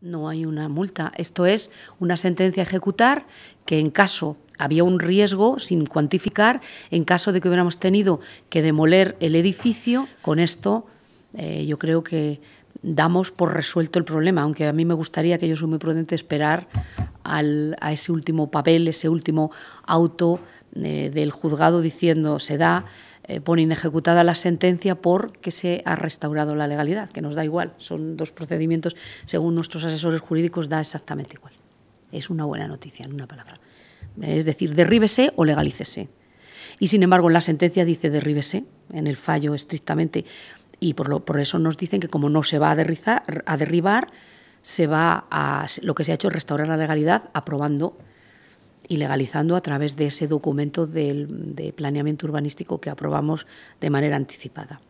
No hay una multa. Esto es una sentencia a ejecutar que en caso había un riesgo sin cuantificar, en caso de que hubiéramos tenido que demoler el edificio, con esto eh, yo creo que damos por resuelto el problema, aunque a mí me gustaría que yo soy muy prudente esperar al, a ese último papel, ese último auto eh, del juzgado diciendo se da. Eh, pone inejecutada la sentencia porque se ha restaurado la legalidad, que nos da igual. Son dos procedimientos, según nuestros asesores jurídicos, da exactamente igual. Es una buena noticia, en una palabra. Es decir, derríbese o legalícese. Y sin embargo, la sentencia dice derríbese, en el fallo estrictamente, y por, lo, por eso nos dicen que como no se va a, a derribar, se va a, lo que se ha hecho es restaurar la legalidad aprobando y legalizando a través de ese documento de planeamiento urbanístico que aprobamos de manera anticipada.